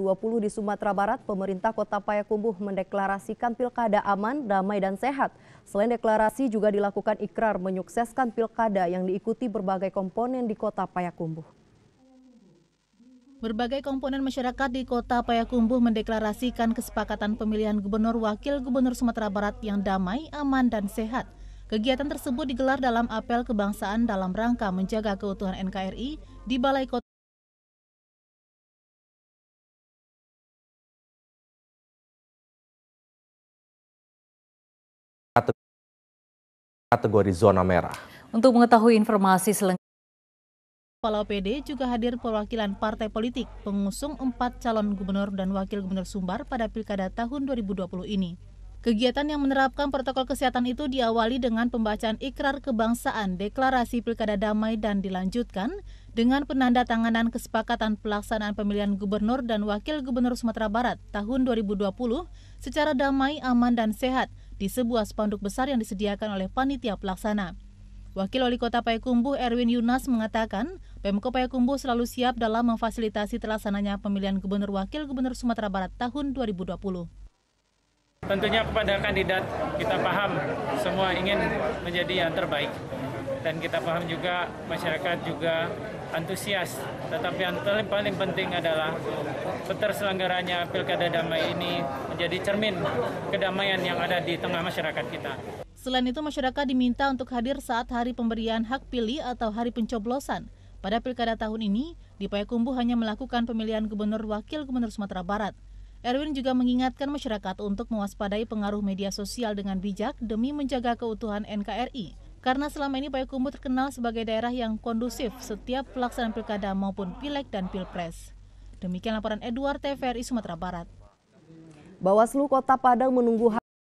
20 di Sumatera Barat, pemerintah Kota Payakumbuh mendeklarasikan pilkada aman, damai, dan sehat. Selain deklarasi juga dilakukan ikrar menyukseskan pilkada yang diikuti berbagai komponen di Kota Payakumbuh. Berbagai komponen masyarakat di Kota Payakumbuh mendeklarasikan kesepakatan pemilihan gubernur wakil gubernur Sumatera Barat yang damai, aman, dan sehat. Kegiatan tersebut digelar dalam apel kebangsaan dalam rangka menjaga keutuhan NKRI di Balai Kota kategori zona merah. Untuk mengetahui informasi selengkapnya, Kepala OPD juga hadir perwakilan partai politik pengusung empat calon gubernur dan wakil gubernur Sumbar pada pilkada tahun 2020 ini. Kegiatan yang menerapkan protokol kesehatan itu diawali dengan pembacaan ikrar kebangsaan deklarasi pilkada damai dan dilanjutkan dengan penanda tanganan kesepakatan pelaksanaan pemilihan gubernur dan wakil gubernur Sumatera Barat tahun 2020 secara damai, aman, dan sehat di sebuah spanduk besar yang disediakan oleh panitia pelaksana. Wakil Wali Kota Payakumbuh Erwin Yunas mengatakan, Pemko Payakumbuh selalu siap dalam memfasilitasi terlaksananya pemilihan Gubernur Wakil Gubernur Sumatera Barat tahun 2020. Tentunya kepada kandidat kita paham semua ingin menjadi yang terbaik dan kita paham juga masyarakat juga antusias. Tetapi yang paling penting adalah selanggaranya pilkada damai ini menjadi cermin kedamaian yang ada di tengah masyarakat kita. Selain itu, masyarakat diminta untuk hadir saat hari pemberian hak pilih atau hari pencoblosan. Pada pilkada tahun ini, di Payakumbuh hanya melakukan pemilihan gubernur wakil gubernur Sumatera Barat. Erwin juga mengingatkan masyarakat untuk mewaspadai pengaruh media sosial dengan bijak demi menjaga keutuhan NKRI. Karena selama ini Payakumbu terkenal sebagai daerah yang kondusif setiap pelaksanaan pilkada maupun pileg dan pilpres. Demikian laporan Edward TVRI Sumatera Barat. Bawaslu Kota Padang menunggu